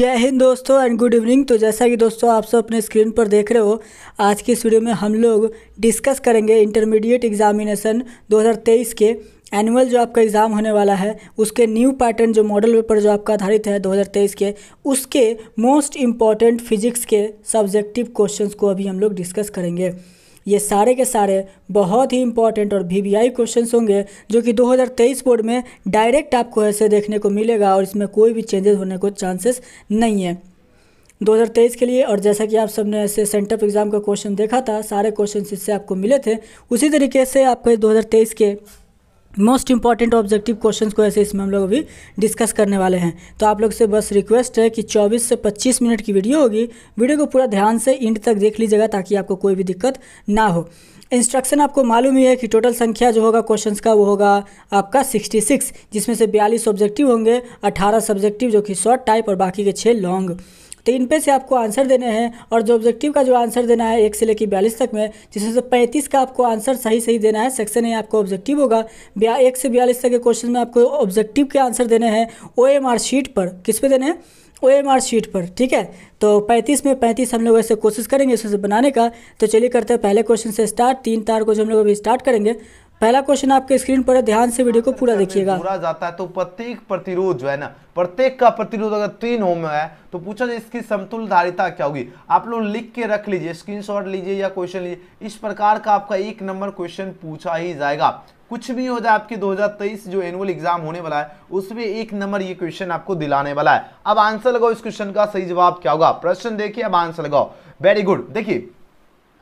जय हिंद दोस्तों and good evening तो जैसा कि दोस्तों आप सब अपने स्क्रीन पर देख रहे हो आज की इस वीडियो में हम लोग डिस्कस करेंगे इंटरमीडिएट एग्जामिनेशन 2023 के एनुअल जो आपका एग्ज़ाम होने वाला है उसके न्यू पैटर्न जो मॉडल पेपर जो आपका आधारित है 2023 के उसके मोस्ट इम्पॉर्टेंट फिजिक्स के सब्जेक्टिव क्वेश्चन को अभी हम लोग डिस्कस करेंगे ये सारे के सारे बहुत ही इंपॉर्टेंट और वी क्वेश्चन होंगे जो कि 2023 बोर्ड में डायरेक्ट आपको ऐसे देखने को मिलेगा और इसमें कोई भी चेंजेस होने को चांसेस नहीं है 2023 के लिए और जैसा कि आप सबने ऐसे सेंटअप एग्ज़ाम का क्वेश्चन देखा था सारे क्वेश्चन इससे आपको मिले थे उसी तरीके से आपके 2023 के मोस्ट इंपॉर्टेंट ऑब्जेक्टिव क्वेश्चंस को ऐसे इसमें हम लोग अभी डिस्कस करने वाले हैं तो आप लोग से बस रिक्वेस्ट है कि 24 से 25 मिनट की वीडियो होगी वीडियो को पूरा ध्यान से इंड तक देख लीजिएगा ताकि आपको कोई भी दिक्कत ना हो इंस्ट्रक्शन आपको मालूम ही है कि टोटल संख्या जो होगा क्वेश्चंस का वो होगा आपका 66 जिसमें से 42 ऑब्जेक्टिव होंगे 18 सब्जेक्टिव जो कि शॉर्ट टाइप और बाकी के छः लॉन्ग तो इन पे से आपको आंसर देने हैं और जो ऑब्जेक्टिव का जो आंसर देना है एक से लेकर बयालीस तक में जिसमें से पैंतीस का आपको आंसर सही सही देना है सेक्शन ए आपको ऑब्जेक्टिव होगा एक से बयालीस तक के क्वेश्चन में आपको ऑब्जेक्टिव के आंसर देने हैं ओ एम आर शीट पर किस पे देने हैं ओ एम आर शीट पर ठीक है तो 35 में 35 हम लोग ऐसे कोशिश करेंगे इसमें से बनाने का तो चलिए करते हैं पहले क्वेश्चन से स्टार्ट तीन तार को जो हम लोग अभी स्टार्ट करेंगे पहला क्वेश्चन आपके स्क्रीन पर है ध्यान से वीडियो को पूरा देखिएगा पूरा जाता है तो प्रत्येक प्रतिरोध जो है ना प्रत्येक का प्रतिरोध अगर तीन ओम है तो पूछा जाए इसकी समतुल धारिता क्या होगी आप लोग लिख के रख लीजिए स्क्रीनशॉट लीजिए या क्वेश्चन लीजिए इस प्रकार का आपका एक नंबर क्वेश्चन पूछा ही जाएगा कुछ भी हो जाए आपके 2023 जो एनुअल एग्जाम होने वाला है उसमें एक नंबर ये क्वेश्चन आपको दिलाने वाला है अब आंसर लगाओ इस क्वेश्चन का सही जवाब क्या होगा प्रश्न देखिए अब आंसर लगाओ वेरी गुड देखिए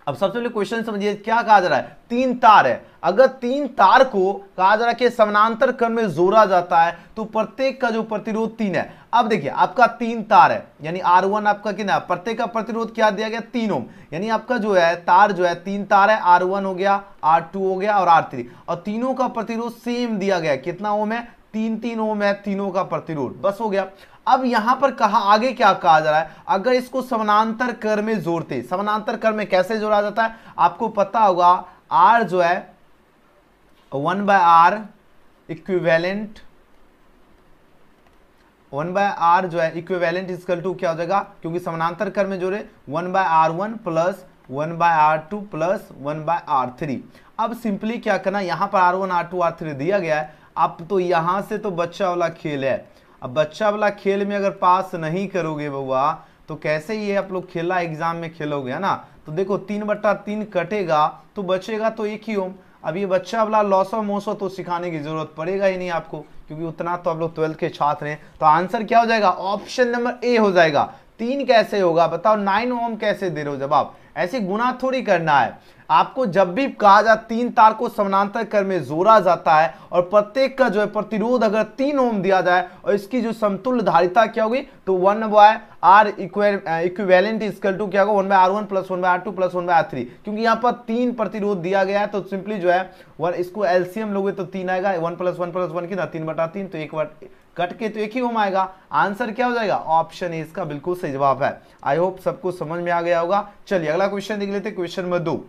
अब सबसे पहले क्वेश्चन समझिए क्या कहा जा रहा है तीन तार है अगर तीन तार को कहा जा रहा है कि समानांतर क्रम में जोड़ा जाता है तो प्रत्येक का जो प्रतिरोध तीन है अब देखिए आपका तीन तार है यानी आर वन आपका कितना प्रत्येक का प्रतिरोध क्या दिया गया तीन ओम यानी आपका जो है तार जो है तीन तार है आर वन हो गया आर टू हो गया और आर थ्री और तीनों का प्रतिरोध सेम दिया गया कितना ओम है तीन तीन ओम है तीनों का प्रतिरोध बस हो गया अब यहां पर कहा आगे क्या कहा जा रहा है अगर इसको समानांतर कर में जोड़ते समानांतर कर में कैसे जोड़ा जाता है आपको पता होगा आर जो है one by R equivalent one by R जो है इक्विवेलेंट इजकल टू क्या हो जाएगा क्योंकि समानांतर कर में जोड़े one by R one plus one by R two plus one by R three अब सिंपली क्या करना यहां पर R one R two R three दिया गया है अब तो यहाँ से तो बच्चा वाला खेल है अब बच्चा वाला खेल में अगर पास नहीं करोगे बउआ तो कैसे ये आप लोग खेला एग्जाम में खेलोगे है ना तो देखो तीन बट्टा तीन कटेगा तो बचेगा तो एक ही ओम अब ये बच्चा वाला लॉसो मोसो तो सिखाने की जरूरत पड़ेगा ही नहीं आपको क्योंकि उतना तो आप लोग ट्वेल्थ के छात्र हैं तो आंसर क्या हो जाएगा ऑप्शन नंबर ए हो जाएगा तीन कैसे होगा बताओ नाइन ओम कैसे दे रहे हो जवाब ऐसे गुना थोड़ी करना है आपको जब भी कहा जाए तीन तार को समानांतर क्रम में जोड़ा जाता है और प्रत्येक का जो है प्रतिरोध अगर तीन ओम दिया जाए और इसकी जो समतुल्य धारिता क्या होगी तो one by R equivalent equal to क्या होगा one by R one plus one by R two plus one by R three क्योंकि यहाँ पर तीन प्रतिरोध दिया गया है तो सिंपली जो है वन इसको एलसीएम लोगे तो तीन आएगा one plus one plus one कितना तीन बटा तीन तो एक बट कट के तो एक ही ओम आएगा आंसर क्या हो जाएगा ऑप्शन ए इसका बिल्कुल सही जवाब है आई होप सबको समझ में आ गया होगा चलिए अगला क्वेश्चन देख लेते क्वेश्चन नंबर दो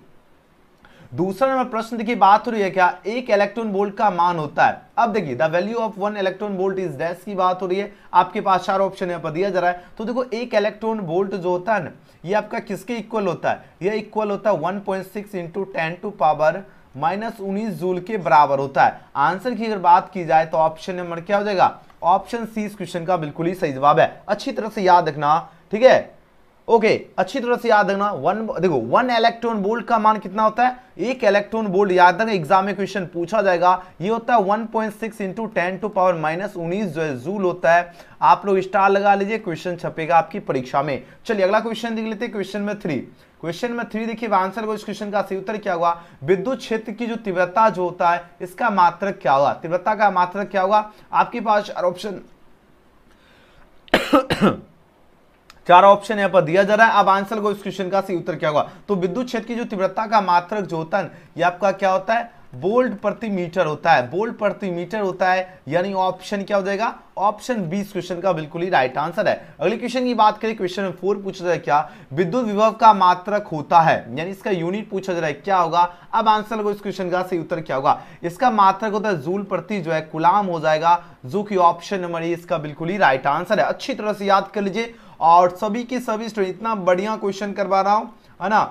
दूसरा नंबर प्रश्न की बात हो रही है क्या एक इलेक्ट्रॉन बोल्ट का मान होता है अब देखिए the value of one electron volt is dash की बात हो रही है आपके पास चार ऑप्शन यहां पर दिया जा रहा है तो देखो एक इलेक्ट्रॉन बोल्ट जो होता है ना ये आपका किसके इक्वल होता है यह इक्वल होता है one point six two power minus उन्नीस जूल के बराबर होता है आंसर की अगर बात की जाए तो ऑप्शन नंबर क्या हो जाएगा ऑप्शन सी इस क्वेश्चन का बिल्कुल ही सही जवाब है अच्छी तरह से याद रखना ठीक है ओके अच्छी तरह से याद रखना वन देखो वन इलेक्ट्रॉन बोल्ट का मान कितना होता है एक इलेक्ट्रॉन बोल्ट याद रखना एग्जाम में क्वेश्चन पूछा जाएगा ये होता है one point six into ten two power minus उन्नीस जो है जूल होता है आप लोग स्टार लगा लीजिए क्वेश्चन छपेगा आपकी परीक्षा में चलिए अगला क्वेश्चन देख लेते हैं क्वेश्चन में थ्री क्वेश्चन में थ्री देखिए आंसर को इस क्वेश्चन का सही उत्तर क्या हुआ विद्युत क्षेत्र की जो तीव्रता जो होता है इसका मात्र क्या हुआ तीव्रता का मात्र क्या हुआ आपके पास ऑप्शन चार ऑप्शन यहाँ पर दिया जा रहा है अब आंसर को इस क्वेश्चन का सही उत्तर क्या होगा तो विद्युत क्षेत्र की जो तीव्रता का मात्रक जो होता है ये आपका क्या होता है बोल्ट प्रति मीटर होता है बोल्ट प्रति मीटर होता है यानी ऑप्शन क्या हो जाएगा ऑप्शन बी क्वेश्चन का बिल्कुल ही राइट आंसर है अगले क्वेश्चन की बात करें क्वेश्चन फोर पूछा जाए क्या विद्युत विभव का मात्रक होता है यानी इसका यूनिट पूछा जा रहा है क्या होगा अब आंसर को इस क्वेश्चन का सही उत्तर क्या होगा इसका मात्रक होता है जूल प्रति जो है गुलाम हो जाएगा जो कि ऑप्शन नंबर ए इसका बिल्कुल ही राइट आंसर है अच्छी तरह से याद कर लीजिए और सभी के सभी स्टूडेंट इतना बढ़िया क्वेश्चन करवा रहा हूँ है ना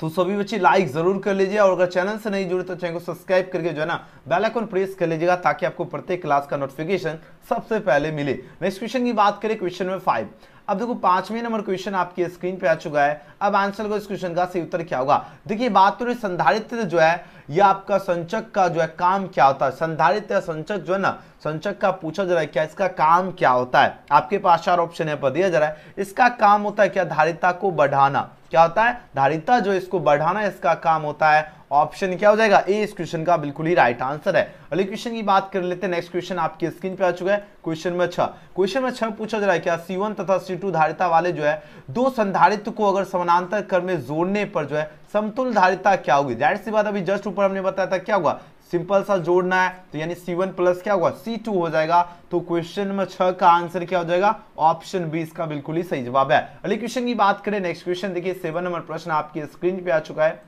तो सभी बच्चे लाइक जरूर कर लीजिए और अगर चैनल से नहीं जुड़े तो चैनल को सब्सक्राइब करके जो है ना बेल आइकन प्रेस कर लीजिएगा ताकि आपको प्रत्येक क्लास का नोटिफिकेशन सबसे पहले मिले नेक्स्ट क्वेश्चन की बात करें क्वेश्चन नंबर फाइव अब देखो पांचवें नंबर क्वेश्चन आपकी स्क्रीन पे आ चुका है अब आंसर को इस क्वेश्चन का सही उत्तर क्या होगा देखिए बात तो संधारित्र जो है या आपका संचक का जो है काम क्या होता है संधारित या संचक जो है ना संचक का पूछा जा रहा है क्या इसका काम क्या होता है आपके पास चार ऑप्शन है पर दिया जा रहा है इसका काम होता है क्या धारिता को बढ़ाना क्या होता है धारिता जो इसको बढ़ाना इसका काम होता है ऑप्शन क्या हो जाएगा ए इस क्वेश्चन का बिल्कुल ही राइट आंसर है अगले क्वेश्चन की बात कर लेते हैं नेक्स्ट क्वेश्चन आपकी स्क्रीन पे आ चुका है क्वेश्चन नंबर छह क्वेश्चन नंबर छह पूछा जा रहा है क्या सी वन तथा सी टू धारिता वाले जो है दो संधारित्व को अगर समानांतर कर में जोड़ने पर जो है समतुल धारिता क्या होगी जाहिर सी बात अभी जस्ट ऊपर हमने बताया था क्या हुआ सिंपल सा जोड़ना है तो यानी वन प्लस क्या होगा सी टू हो जाएगा तो क्वेश्चन नंबर छह का आंसर क्या हो जाएगा ऑप्शन बी इसका बिल्कुल ही सही जवाब है अगले क्वेश्चन की बात करें नेक्स्ट क्वेश्चन देखिए सेवन नंबर प्रश्न आपकी स्क्रीन पे आ चुका है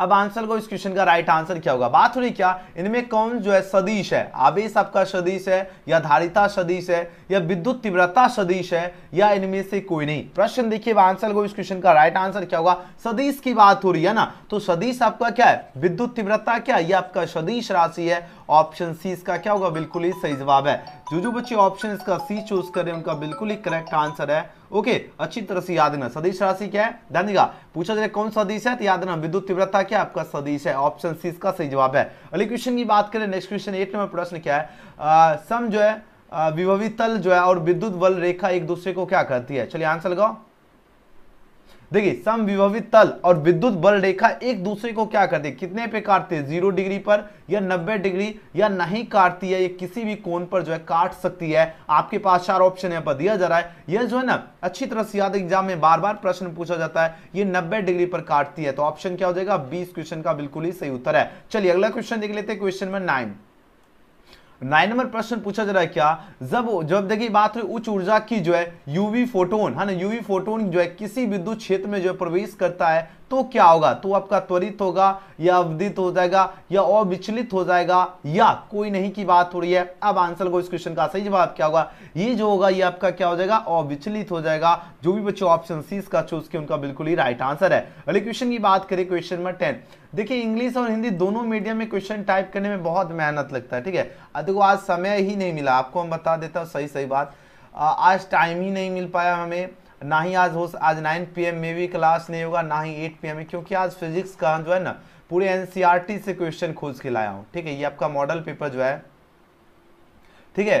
अब आंसर को इस क्वेश्चन का राइट आंसर क्या होगा बात हो रही क्या इनमें कौन जो है सदीश है आवेश आपका सदीश है या धारिता सदीश है या विद्युत तीव्रता सदीश है या इनमें से कोई नहीं प्रश्न देखिए आंसर को इस क्वेश्चन का राइट आंसर क्या होगा सदीश की बात हो रही है ना तो सदीश आपका क्या है विद्युत तीव्रता क्या यह आपका सदीश राशि है ऑप्शन सी इसका क्या होगा बिल्कुल ही सही जवाब है जो जो बच्चे ऑप्शन इसका सी चूज कर रहे हैं उनका बिल्कुल ही करेक्ट आंसर है ओके अच्छी तरह से याद रखना सदिश राशि क्या है ध्यान देगा पूछा जाए कौन सदिश है तो याद रखना विद्युत तीव्रता क्या आपका सदिश है ऑप्शन सी इसका सही जवाब है अगले क्वेश्चन की बात करें नेक्स्ट क्वेश्चन एट नंबर प्रश्न क्या है सम जो है विभवी तल जो है और विद्युत बल रेखा एक दूसरे को क्या करती है चलिए आंसर लगाओ देखिए समविभवित तल और विद्युत बल रेखा एक दूसरे को क्या करती है कितने पे काटते हैं जीरो डिग्री पर या नब्बे डिग्री या नहीं काटती है ये किसी भी कोण पर जो है काट सकती है आपके पास चार ऑप्शन यहाँ पर दिया जा रहा है यह जो है ना अच्छी तरह से याद एग्जाम में बार बार प्रश्न पूछा जाता है ये नब्बे डिग्री पर काटती है तो ऑप्शन क्या हो जाएगा बीस क्वेश्चन का बिल्कुल ही सही उत्तर है चलिए अगला क्वेश्चन देख लेते हैं क्वेश्चन नंबर नाइन नाइन नंबर प्रश्न पूछा जा रहा है क्या जब जब देखिए बात हुई उच्च ऊर्जा की जो है यूवी फोटोन है ना यूवी फोटोन जो है किसी विद्युत क्षेत्र में जो है प्रवेश करता है तो क्या होगा तो आपका त्वरित होगा या अवधित हो जाएगा या अविचलित हो जाएगा या कोई नहीं की बात हो रही है अब आंसर को इस क्वेश्चन का सही जवाब क्या होगा ये जो होगा ये आपका क्या हो जाएगा अविचलित हो जाएगा जो भी बच्चों ऑप्शन सी इसका चूज किया उनका बिल्कुल ही राइट आंसर है अगले क्वेश्चन की बात करें क्वेश्चन नंबर टेन देखिए इंग्लिश और हिंदी दोनों मीडियम में क्वेश्चन टाइप करने में बहुत मेहनत लगता है ठीक है देखो आज समय ही नहीं मिला आपको हम बता देता हूँ सही सही बात आज टाइम ही नहीं मिल पाया हमें ना ही आज हो आज 9 पीएम में भी क्लास नहीं होगा ना ही 8 पीएम में क्योंकि आज फिजिक्स का जो है ना पूरे एनसीईआरटी e से क्वेश्चन खोज के लाया हूँ ठीक है ये आपका मॉडल पेपर जो है ठीक है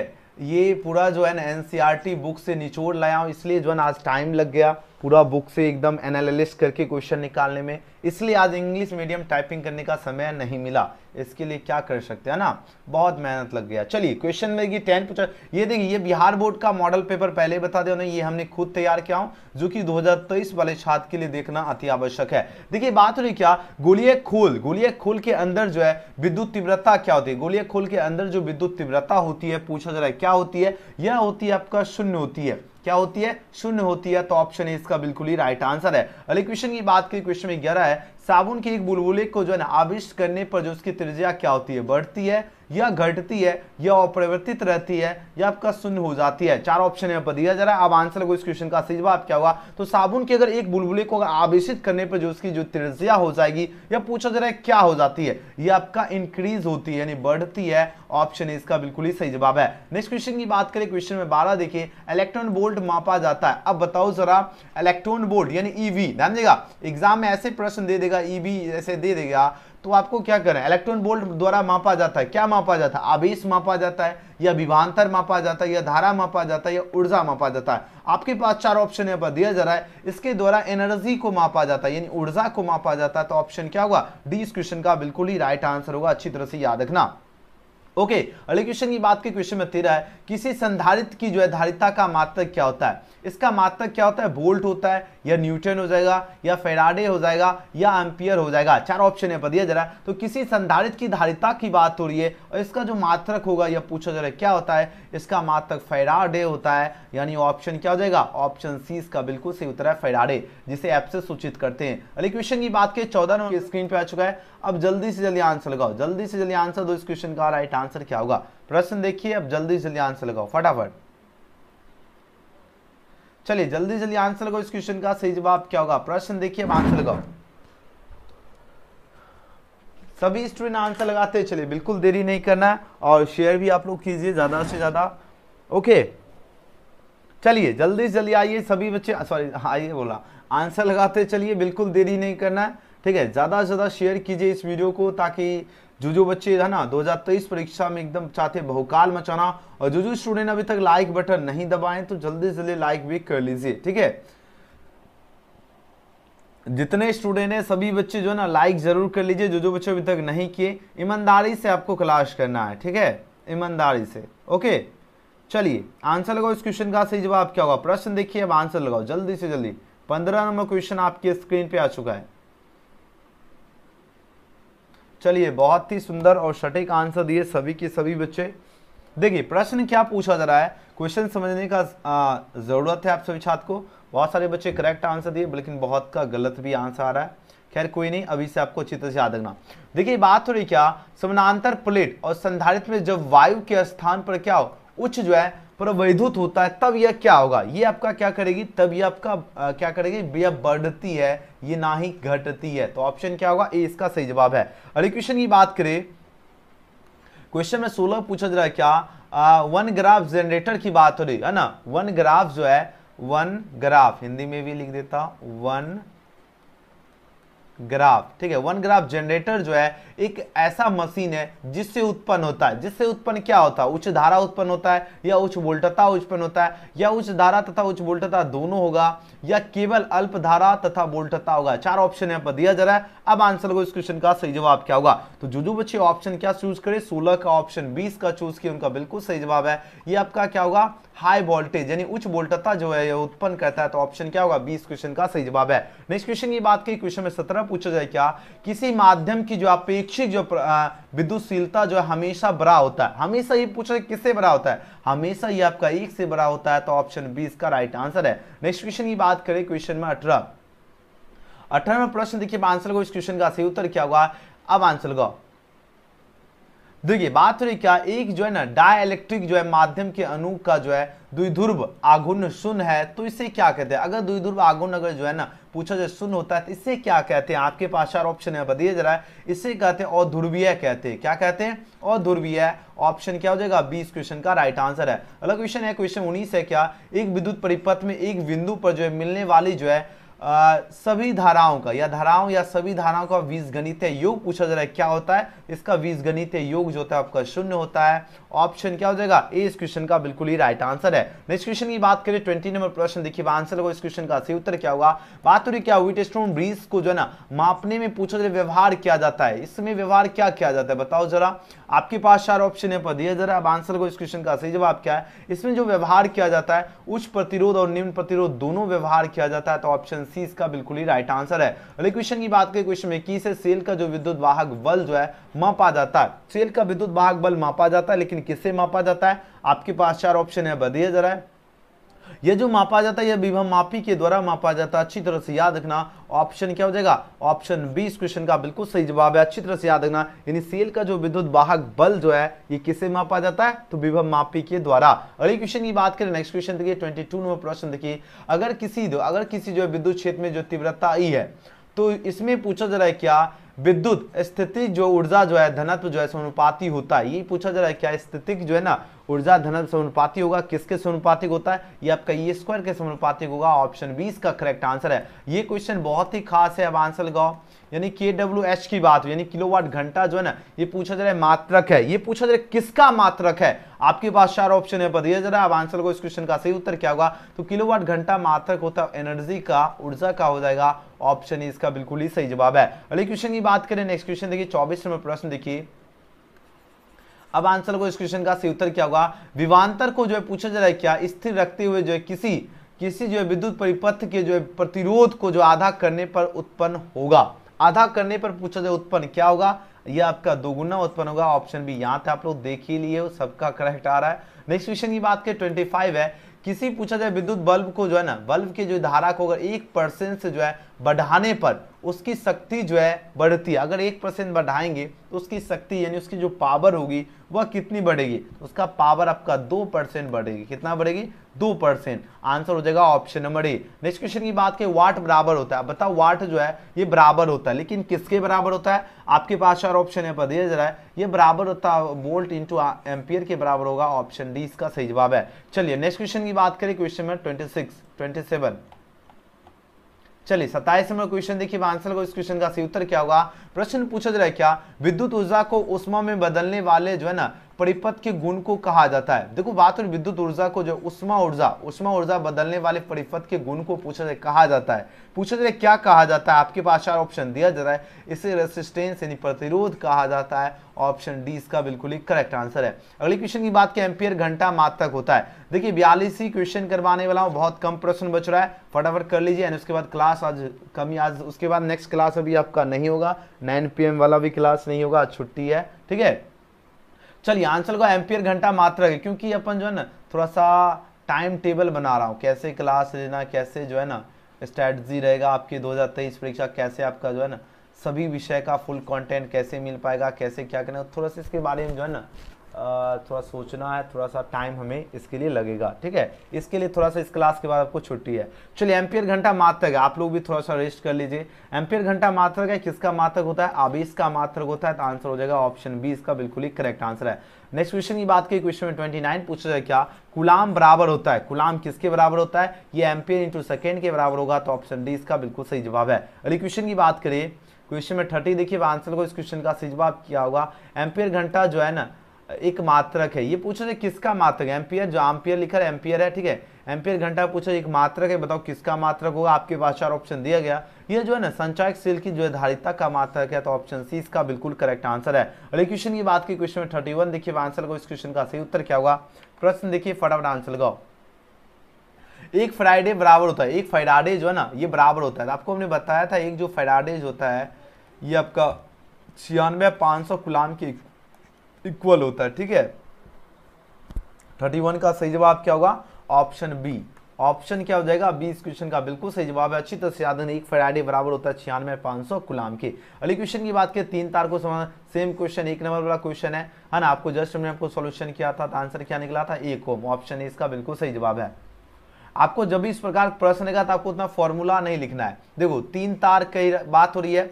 ये पूरा जो है ना एनसीईआरटी बुक e से निचोड़ लाया हूँ इसलिए जो है ना आज टाइम लग गया पूरा बुक से एकदम एनालिस करके क्वेश्चन निकालने में इसलिए आज इंग्लिश मीडियम टाइपिंग करने का समय नहीं मिला इसके लिए क्या कर सकते हैं ना बहुत मेहनत लग गया चलिए क्वेश्चन में कि टेन पूछा ये देखिए ये बिहार बोर्ड का मॉडल पेपर पहले बता दें ये हमने खुद तैयार किया हूं जो कि 2023 वाले छात्र के लिए देखना अति आवश्यक है देखिए बात हो रही क्या गोलिय खोल गोलिय खोल के अंदर जो है विद्युत तीव्रता क्या होती है गोलिय खोल के अंदर जो विद्युत तीव्रता होती है पूछा जा रहा है क्या होती है यह होती है आपका शून्य होती है क्या होती है शून्य होती है तो ऑप्शन ए इसका बिल्कुल ही राइट आंसर है अगले क्वेश्चन की बात करें क्वेश्चन में ग्यारह है साबुन की एक बुलबुले को जो है ना आविष्ट करने पर जो उसकी त्रिज्या क्या होती है बढ़ती है या घटती है या अपरिवर्तित रहती है या आपका शून्य हो जाती है चार ऑप्शन यहाँ पर दिया जा रहा है अब आंसर लगो इस क्वेश्चन का सही जवाब क्या हुआ तो साबुन की अगर एक बुलबुले को आवेशित करने पर जो उसकी जो तिरजिया हो जाएगी या पूछा जा रहा है क्या हो जाती है यह आपका इंक्रीज होती है यानी बढ़ती है ऑप्शन इसका बिल्कुल ही सही जवाब है नेक्स्ट क्वेश्चन की बात करें क्वेश्चन में बारह देखिए इलेक्ट्रॉन बोल्ट मापा जाता है अब बताओ जरा इलेक्ट्रॉन बोल्ट यानी ईवी e ध्यान देगा एग्जाम में ऐसे प्रश्न दे देगा ईवी e ऐसे दे देगा तो आपको क्या करें इलेक्ट्रॉन बोल्ट द्वारा मापा जाता है क्या मापा जाता है आवेश मापा जाता है या विभांतर मापा जाता है या धारा मापा जाता है या ऊर्जा मापा जाता है आपके पास चार ऑप्शन यहाँ पर दिया जा रहा है इसके द्वारा एनर्जी को मापा जाता है यानी ऊर्जा को मापा जाता है तो ऑप्शन क्या होगा डी इस क्वेश्चन का बिल्कुल ही राइट आंसर होगा अच्छी तरह से याद रखना ओके अगले क्वेश्चन की बात के क्वेश्चन में तेरा है किसी संधारित की जो है धारिता का मात्रक क्या होता है इसका मात्रक क्या होता है बोल्ट होता है या न्यूटन हो जाएगा या फेराडे हो जाएगा या एम्पियर हो जाएगा चार ऑप्शन है पर जरा तो किसी संधारित की धारिता की बात हो रही है और इसका जो मात्रक होगा यह पूछा जा रहा है क्या होता है इसका मात्रक फेराडे होता है यानी ऑप्शन क्या हो जाएगा ऑप्शन सी इसका बिल्कुल सही उत्तर है फेराडे जिसे ऐप से सूचित करते हैं अली क्वेश्चन की बात के चौदह नंबर स्क्रीन पर आ चुका है अब जल्दी से जल्दी आंसर लगाओ जल्दी से जल्दी आंसर दो इस क्वेश्चन का राइट आंसर क्या होगा प्रश्न देखिए अब जल्दी से जल्दी आंसर लगाओ फटाफट चलिए जल्दी जल्दी आंसर लगाओ इस क्वेश्चन का सही जवाब क्या होगा प्रश्न देखिए आंसर लगाओ सभी स्टूडेंट आंसर लगाते चलिए बिल्कुल देरी नहीं करना और शेयर भी आप लोग कीजिए ज़्यादा से ज़्यादा ओके चलिए जल्दी जल्दी आइए सभी बच्चे सॉरी हाँ, आइए बोला आंसर लगाते चलिए बिल्कुल देरी नहीं करना ठीक है ज़्यादा से ज़्यादा शेयर कीजिए इस वीडियो को ताकि जो जो बच्चे है ना 2023 परीक्षा में एकदम चाहते बहुकाल मचाना और जो जो स्टूडेंट अभी तक लाइक बटन नहीं दबाए तो जल्दी से जल्दी लाइक भी कर लीजिए ठीक है जितने स्टूडेंट हैं सभी बच्चे जो है ना लाइक जरूर कर लीजिए जो जो बच्चे अभी तक नहीं किए ईमानदारी से आपको क्लास करना है ठीक है ईमानदारी से ओके चलिए आंसर लगाओ इस क्वेश्चन का सही जवाब क्या होगा प्रश्न देखिए अब आंसर लगाओ जल्दी से जल्दी पंद्रह नंबर क्वेश्चन आपके स्क्रीन पे आ चुका है चलिए बहुत ही सुंदर और सटीक आंसर दिए सभी के सभी बच्चे देखिए प्रश्न क्या पूछा जा रहा है क्वेश्चन समझने का ज़रूरत है आप सभी छात्र को बहुत सारे बच्चे करेक्ट आंसर दिए लेकिन बहुत का गलत भी आंसर आ रहा है खैर कोई नहीं अभी से आपको अच्छी तरह से याद रखना देखिए बात हो रही क्या समानांतर प्लेट और संधारित में जब वायु के स्थान पर क्या हो उच्च जो है प्रवैधुत होता है तब यह क्या होगा ये आपका क्या करेगी तब यह आपका आ, क्या करेगी यह बढ़ती है ये ना ही घटती है तो ऑप्शन क्या होगा ए इसका सही जवाब है अगले क्वेश्चन की बात करें क्वेश्चन में सोलह पूछा जा रहा है क्या आ, वन ग्राफ जनरेटर की बात हो रही है ना वन ग्राफ जो है वन ग्राफ हिंदी में भी लिख देता वन ग्राफ ठीक है वन ग्राफ जनरेटर जो है एक ऐसा मशीन है जिससे उत्पन्न होता है जिससे उत्पन्न क्या होता है उच्च धारा उत्पन्न होता है या उच्च वोल्टता उत्पन्न होता है या उच्च धारा तथा उच्च वोल्टता दोनों होगा या केवल अल्प धारा तथा वोल्टता होगा चार ऑप्शन यहाँ पर दिया जा रहा है अब आंसर को इस क्वेश्चन का सही जवाब क्या होगा तो जो जो बच्चे ऑप्शन क्या चूज करे सोलह का ऑप्शन बीस का चूज किया उनका बिल्कुल सही जवाब है ये आपका क्या होगा हाई वोल्टेज यानी उच्च वोल्टता जो है यह उत्पन्न करता है तो ऑप्शन क्या होगा बीस क्वेश्चन का सही जवाब है नेक्स्ट क्वेश्चन की बात की क्वेश्चन में सत्रह पूछा जाए क्या किसी माध्यम की जो अपेक्षित जो विद्युतशीलता जो है हमेशा बड़ा होता है हमेशा ये पूछा किससे बड़ा होता है हमेशा ये आपका एक से बड़ा होता है तो ऑप्शन बीस का राइट आंसर है नेक्स्ट क्वेश्चन की बात करें क्वेश्चन में अठारह अठारहवें प्रश्न देखिए आंसर को इस क्वेश्चन का सही उत्तर क्या होगा अब आंसर लगाओ देखिए बात हो रही क्या एक जो है ना डायलेक्ट्रिक जो है माध्यम के अणु का जो है द्विध्रुव आघुन शून्य है तो इसे क्या कहते हैं अगर द्विध्रुव आघुन अगर जो है ना पूछा जाए शून्य होता है तो इसे क्या कहते हैं आपके पास चार ऑप्शन है बताइए जरा इसे कहते हैं अध्रुवीय कहते हैं क्या कहते हैं और ऑप्शन क्या हो जाएगा बीस क्वेश्चन का राइट आंसर है अगला क्वेश्चन है क्वेश्चन उन्नीस है क्या एक विद्युत परिपथ में एक बिंदु पर जो है मिलने वाली जो है आ, सभी धाराओं का या धाराओं या सभी धाराओं का बीज गणित योग पूछा जा रहा है क्या होता है इसका बीज गणित योग जो होता है आपका शून्य होता है ऑप्शन क्या हो जाएगा ए इस क्वेश्चन का बिल्कुल ही राइट आंसर है नेक्स्ट क्वेश्चन की बात करें ट्वेंटी नंबर प्रश्न देखिए आंसर होगा इस क्वेश्चन का सही उत्तर क्या होगा बात हो रही क्या हुई टेस्टोन ब्रीज को जो है ना मापने में पूछा जाए व्यवहार किया जाता है इसमें व्यवहार क्या किया जाता है बताओ जरा आपके पास चार ऑप्शन है पर दिया जरा आंसर को इस क्वेश्चन का सही जवाब क्या है इसमें जो व्यवहार किया जाता है उच्च प्रतिरोध और निम्न प्रतिरोध दोनों व्यवहार किया जाता है तो ऑप्शन सी इसका बिल्कुल ही राइट आंसर है अगले क्वेश्चन की बात करें क्वेश्चन में की सेल का जो विद्युत वाहक बल जो है मापा जाता है सेल का विद्युत वाहक बल मापा जाता है लेकिन किससे मापा जाता है आपके पास चार ऑप्शन है बदिया जरा यह जो मापा जाता है यह विभव मापी के द्वारा मापा जाता है अच्छी तरह से याद रखना ऑप्शन क्या हो जाएगा ऑप्शन बी इस क्वेश्चन का बिल्कुल सही जवाब है अच्छी तरह से याद रखना यानी सेल का जो विद्युत वाहक बल जो है ये किससे मापा जाता है तो विभव मापी के द्वारा अगले क्वेश्चन की बात करें नेक्स्ट क्वेश्चन देखिए ट्वेंटी नंबर प्रश्न देखिए अगर किसी अगर किसी जो विद्युत क्षेत्र में जो तीव्रता आई है तो इसमें पूछा जा रहा है क्या विद्युत स्थिति जो ऊर्जा जो है धनत्व जो है समानुपाती होता है ये पूछा जा रहा है क्या स्थिति जो है ना ऊर्जा धनत्व समानुपाती होगा किसके समुपातिक होता है ये आपका ई e स्क्वायर के समुपातिक होगा ऑप्शन बीस का करेक्ट आंसर है ये क्वेश्चन बहुत ही खास है अब आंसर लगाओ यानी के डब्ल्यू एच की बात हो यानी किलोवाट घंटा जो है ना ये पूछा जा रहा है मात्रक है ये पूछा जा रहा है किसका मात्रक है आपके पास चार ऑप्शन है बताइए जरा आप आंसर को इस क्वेश्चन का सही उत्तर क्या होगा तो किलोवाट घंटा मात्रक होता है एनर्जी का ऊर्जा का हो जाएगा ऑप्शन इसका बिल्कुल ही सही जवाब है अगले क्वेश्चन की बात करें नेक्स्ट क्वेश्चन देखिए चौबीस नंबर प्रश्न देखिए अब आंसर को इस क्वेश्चन का सही उत्तर क्या होगा विवांतर को जो है पूछा जा रहा है क्या स्थिर रखते हुए जो है किसी किसी जो है विद्युत परिपथ के जो है प्रतिरोध को जो आधा करने पर उत्पन्न होगा आधा करने पर पूछा जाए उत्पन्न क्या होगा यह आपका दोगुना उत्पन्न होगा ऑप्शन भी यहां था आप लोग देख ही लिए सबका करेक्ट आ रहा है नेक्स्ट क्वेश्चन की बात करें 25 है किसी पूछा जाए विद्युत बल्ब को जो है ना बल्ब के जो धारा को अगर एक परसेंट से जो है बढ़ाने पर उसकी शक्ति जो है बढ़ती है अगर एक परसेंट बढ़ाएंगे तो उसकी शक्ति यानी उसकी जो पावर होगी वह कितनी बढ़ेगी तो उसका पावर आपका दो परसेंट बढ़ेगी कितना बढ़ेगी दो परसेंट आंसर हो जाएगा option number A next question की बात करें वाट बराबर होता है बताओ वाट जो है ये बराबर होता है लेकिन किसके बराबर होता है आपके पास चार ऑप्शन है पर दिया जा रहा है ये बराबर होता है वोल्ट इंटू एम्पियर के बराबर होगा ऑप्शन डी इसका सही जवाब है चलिए नेक्स्ट क्वेश्चन की बात करें question number twenty six twenty seven चलिए सत्ताईस नंबर क्वेश्चन देखिए आंसर को इस क्वेश्चन का सही उत्तर क्या होगा प्रश्न पूछा जा रहा है क्या विद्युत ऊर्जा को उष्मा में बदलने वाले जो है ना परिपथ के गुण को कहा जाता है देखो बात और विद्युत ऊर्जा को जो उष्मा ऊर्जा उष्मा ऊर्जा बदलने वाले परिपथ के गुण को पूछा जाए कहा जाता है पूछा जाए क्या कहा जाता है आपके पास चार ऑप्शन दिया जा रहा है इसे रेसिस्टेंस यानी प्रतिरोध कहा जाता है ऑप्शन डी इसका बिल्कुल ही करेक्ट आंसर है अगले क्वेश्चन की बात करें एम्पियर घंटा मात्रक होता है देखिए बयालीस ही क्वेश्चन करवाने वाला हूँ बहुत कम प्रश्न बच रहा है फटाफट कर लीजिए एंड उसके बाद क्लास आज कमी आज उसके बाद नेक्स्ट क्लास अभी आपका नहीं होगा नाइन पी वाला भी क्लास नहीं होगा छुट्टी है ठीक है चलिए आंसर को एम्पियर घंटा मात्र है क्योंकि अपन जो है ना थोड़ा सा टाइम टेबल बना रहा हूँ कैसे क्लास लेना कैसे जो है ना स्ट्रैटी रहेगा आपकी दो परीक्षा कैसे आपका जो है ना सभी विषय का फुल कंटेंट कैसे मिल पाएगा कैसे क्या करना थोड़ा सा इसके बारे में जो है ना थोड़ा सोचना है थोड़ा सा टाइम हमें इसके लिए लगेगा ठीक है इसके लिए थोड़ा सा इस क्लास के बाद आपको छुट्टी है चलिए एम्पियर घंटा मात्रक है आप लोग भी थोड़ा सा रेस्ट कर लीजिए एम्पियर घंटा मात्रक है किसका मात्रक होता है आवेश का मात्रक होता है तो आंसर हो जाएगा ऑप्शन बी इसका बिल्कुल ही करेक्ट आंसर है नेक्स्ट क्वेश्चन की बात की क्वेश्चन में ट्वेंटी नाइन पूछा जाए क्या कुलाम बराबर होता है कुलाम किसके बराबर होता है ये एम्पियर इंटू सेकेंड के बराबर होगा तो ऑप्शन डी इसका बिल्कुल सही जवाब है अगली क्वेश्चन की बात करिए क्वेश्चन में थर्टी देखिए आंसर को इस क्वेश्चन का सही जवाब क्या होगा एम्पियर घंटा जो है ना एक मात्रक है ये पूछ रहे किसका मात्रक एम्पियर जो एम्पियर लिखा है एम्पियर है ठीक है एम्पियर घंटा पूछा एक मात्रक है बताओ किसका मात्रक होगा आपके पास चार ऑप्शन दिया गया ये जो है ना संचायक सेल की जो है धारिता का मात्रक है तो ऑप्शन सी इसका बिल्कुल करेक्ट आंसर है अरे क्वेश्चन की बात की क्वेश्चन थर्टी वन देखिए आंसर को इस क्वेश्चन का सही उत्तर क्या होगा प्रश्न देखिए फटाफट आंसर लगाओ एक फ्राइडे बराबर होता है एक फ्राइडे जो है ना ये बराबर होता है तो आपको हमने बताया था एक जो फ्राइडेज होता है ये आपका छियानवे पांच सौ गुलाम के इक्वल होता है ठीक है 31 का सही जवाब क्या होगा ऑप्शन बी ऑप्शन क्या हो जाएगा बी इस क्वेश्चन का बिल्कुल सही जवाब है अच्छी तरह से याद एक फ्राइडे बराबर होता है छियानवे पांच सौ गुलाम के अगले क्वेश्चन की बात करें तीन तार को सेम क्वेश्चन एक नंबर वाला क्वेश्चन है है हाँ ना आपको जस्ट हमने आपको सोल्यूशन किया था आंसर तो क्या निकला था एक होम ऑप्शन इसका बिल्कुल सही जवाब है आपको जब भी इस प्रकार प्रश्न रहेगा तो आपको उतना फॉर्मूला नहीं लिखना है देखो तीन तार कई बात हो रही है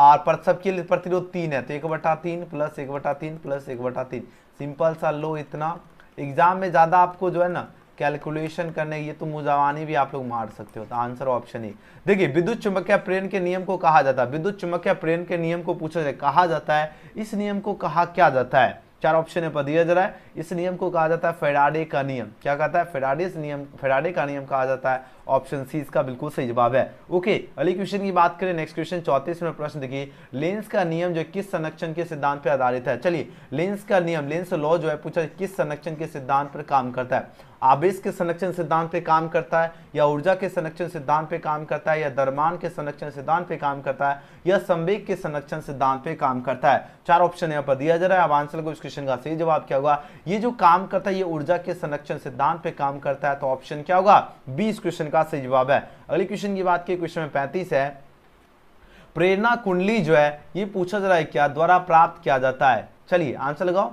और पर सबके लिए प्रतिरोध तीन है तो एक बटा तीन प्लस एक बटा तीन प्लस एक बटा तीन सिंपल सा लो इतना एग्जाम में ज़्यादा आपको जो है ना कैलकुलेशन करने ये तो मुजावानी भी आप लोग मार सकते हो तो आंसर ऑप्शन ही देखिए विद्युत चुंबकीय प्रेरण के नियम को कहा जाता है विद्युत चुंबकीय प्रेरण के नियम को पूछा जाए कहा जाता है इस नियम को कहा क्या जाता है चार ऑप्शन यहाँ पर दिया जा रहा है इस नियम को कहा जाता है फेराडे का नियम क्या कहता है फेराडे नियम फेराडे का नियम कहा जाता है ऑप्शन सी इसका बिल्कुल सही जवाब है ओके अगले क्वेश्चन की बात करें नेक्स्ट क्वेश्चन चौतीस में प्रश्न देखिए लेंस का नियम जो किस संरक्षण के सिद्धांत पर आधारित है चलिए लेंस का नियम लेंस लॉ जो है पूछा किस संरक्षण के सिद्धांत पर काम करता है आवेश के संरक्षण सिद्धांत पे काम करता है या ऊर्जा के संरक्षण सिद्धांत पे काम करता है या दरमान के संरक्षण सिद्धांत पे काम करता है या संवेग के संरक्षण सिद्धांत पे काम करता है चार ऑप्शन यहाँ पर दिया जा रहा है अब आंसर को इस क्वेश्चन का सही जवाब क्या होगा ये जो काम करता है ये ऊर्जा के संरक्षण सिद्धांत पे काम करता है तो ऑप्शन क्या होगा बी इस क्वेश्चन का सही जवाब है अगले क्वेश्चन की बात की क्वेश्चन में पैंतीस है प्रेरणा कुंडली जो है ये पूछा जा रहा है क्या द्वारा प्राप्त किया जाता है चलिए आंसर लगाओ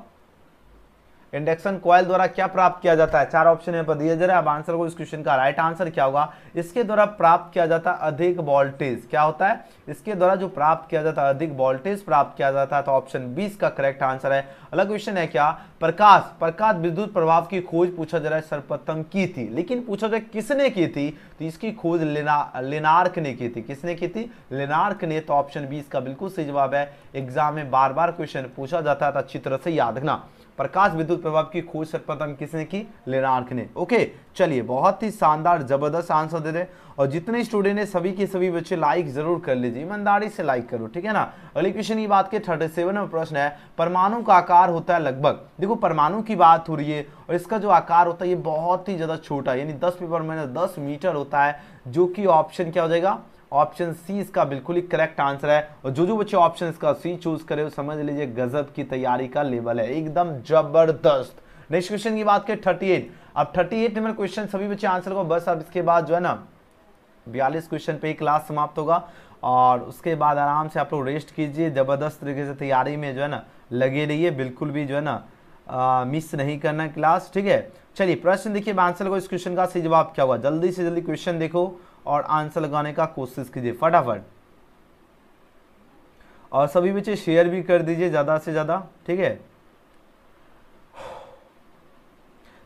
इंडक्शन कॉयल द्वारा क्या प्राप्त किया जाता है चार ऑप्शन यहाँ पर दिए जा रहे हैं अब आंसर को इस क्वेश्चन का राइट आंसर क्या होगा इसके द्वारा प्राप्त किया जाता है अधिक वोल्टेज क्या होता है इसके द्वारा जो प्राप्त किया जाता है अधिक वोल्टेज प्राप्त किया जाता है तो ऑप्शन बीस का करेक्ट आंसर है अलग क्वेश्चन है क्या प्रकाश प्रकाश विद्युत प्रभाव की खोज पूछा जा रहा है सर्वप्रथम की थी लेकिन पूछा जाए किसने की थी तो इसकी खोज लेना लेनार्क ने की थी किसने की थी लेनार्क ने तो ऑप्शन बीस का बिल्कुल सही जवाब है एग्जाम में बार बार क्वेश्चन पूछा जाता है तो अच्छी तरह से याद रखना प्रकाश विद्युत प्रभाव की खोज सर्वप्रथम किसने की लेनार्क ने ओके चलिए बहुत ही शानदार जबरदस्त आंसर दे रहे और जितने स्टूडेंट है सभी के सभी बच्चे लाइक जरूर कर लीजिए ईमानदारी से लाइक करो ठीक है ना अगली क्वेश्चन की बात के थर्टी सेवन में प्रश्न है परमाणु का आकार होता है लगभग देखो परमाणु की बात हो रही है और इसका जो आकार होता है ये बहुत ही ज्यादा छोटा यानी दस पेपर में दस मीटर होता है जो कि ऑप्शन क्या हो जाएगा ऑप्शन सी इसका बिल्कुल ही करेक्ट आंसर है और जो जो बच्चे ऑप्शन इसका सी चूज करे वो समझ लीजिए गजब की तैयारी का लेवल है एकदम जबरदस्त नेक्स्ट क्वेश्चन की बात करें 38 अब 38 नंबर क्वेश्चन सभी बच्चे आंसर को बस अब इसके बाद जो है ना बयालीस क्वेश्चन पे क्लास समाप्त होगा और उसके बाद आराम से आप लोग रेस्ट कीजिए ज़बरदस्त तरीके से तैयारी में जो है ना लगे रहिए बिल्कुल भी जो है ना आ, मिस नहीं करना क्लास ठीक है चलिए प्रश्न देखिए आंसर को इस क्वेश्चन का सही जवाब क्या हुआ जल्दी से जल्दी क्वेश्चन देखो और आंसर लगाने का कोशिश कीजिए फटाफट और सभी बच्चे शेयर भी कर दीजिए ज़्यादा से ज़्यादा ठीक है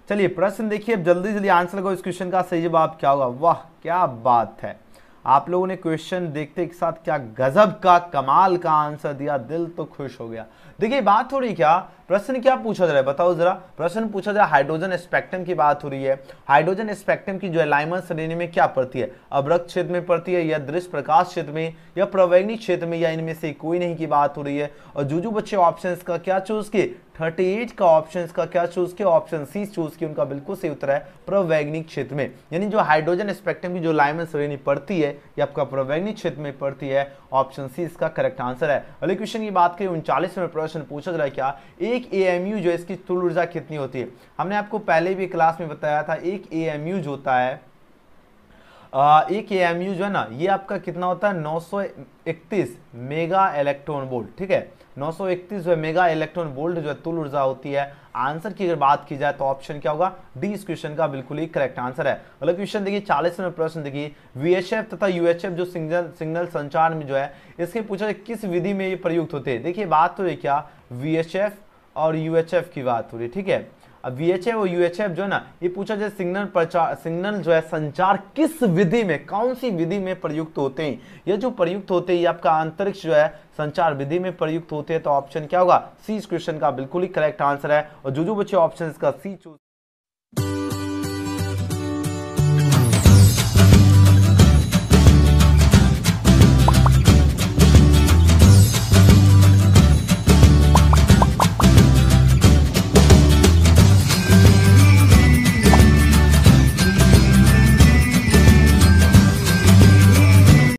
चलिए प्रश्न देखिए अब जल्दी जल्दी आंसर लगाओ इस क्वेश्चन का सही जवाब क्या होगा वाह क्या बात है आप लोगों ने क्वेश्चन देखते के साथ क्या गजब का कमाल का आंसर दिया दिल तो खुश हो गया देखिए बात थोड़ी क्या प्रश्न क्या पूछा जा रहा है बताओ जरा प्रश्न पूछा जा रहा है हाइड्रोजन स्पेक्ट्रम की बात हो रही है हाइड्रोजन स्पेक्ट्रम की जो है लाइमन श्रेणी में क्या पड़ती है अब्रक क्षेत्र में पड़ती है या दृश्य प्रकाश क्षेत्र में या प्रवैग्निक क्षेत्र में या इनमें से कोई नहीं की बात हो रही है और जो जो बच्चे ऑप्शन का क्या चूज किए थर्टी एट का ऑप्शन का क्या चूज किया ऑप्शन सी चूज किया उनका बिल्कुल सही उत्तर है प्रवैग्निक क्षेत्र में यानी जो हाइड्रोजन स्पेक्ट्रम की जो लाइमन श्रेणी पड़ती है या आपका प्रवैग्निक क्षेत्र में पड़ती है ऑप्शन सी इसका करेक्ट आंसर है अगले क्वेश्चन की बात करें उनचालीस में प्रश्न पूछा जा रहा है क्या एक एक ए जो है इसकी कुल ऊर्जा कितनी होती है हमने आपको पहले भी क्लास में बताया था एक ए जो होता है एक ए जो है ना ये आपका कितना होता है 931 मेगा इलेक्ट्रॉन वोल्ट ठीक है 931 जो है मेगा इलेक्ट्रॉन वोल्ट जो है तुल ऊर्जा होती है आंसर की अगर बात की जाए तो ऑप्शन क्या होगा डी इस क्वेश्चन का बिल्कुल ही करेक्ट आंसर है अगला मतलब क्वेश्चन देखिए चालीस नंबर प्रश्न देखिए वीएचएफ तथा यूएचएफ जो सिग्नल सिग्नल संचार में जो है इसके पूछा किस विधि में ये प्रयुक्त होते हैं देखिए बात तो ये क्या वीएचएफ और यू की बात हो रही है ठीक है अब वी एच और यू जो है ना ये पूछा जाए सिग्नल प्रचार सिग्नल जो है संचार किस विधि में कौन सी विधि में प्रयुक्त होते हैं ये जो प्रयुक्त होते हैं ये आपका अंतरिक्ष जो है संचार विधि में प्रयुक्त होते हैं तो ऑप्शन क्या होगा सी इस क्वेश्चन का बिल्कुल ही करेक्ट आंसर है और जो जो बच्चे ऑप्शन का सी चूज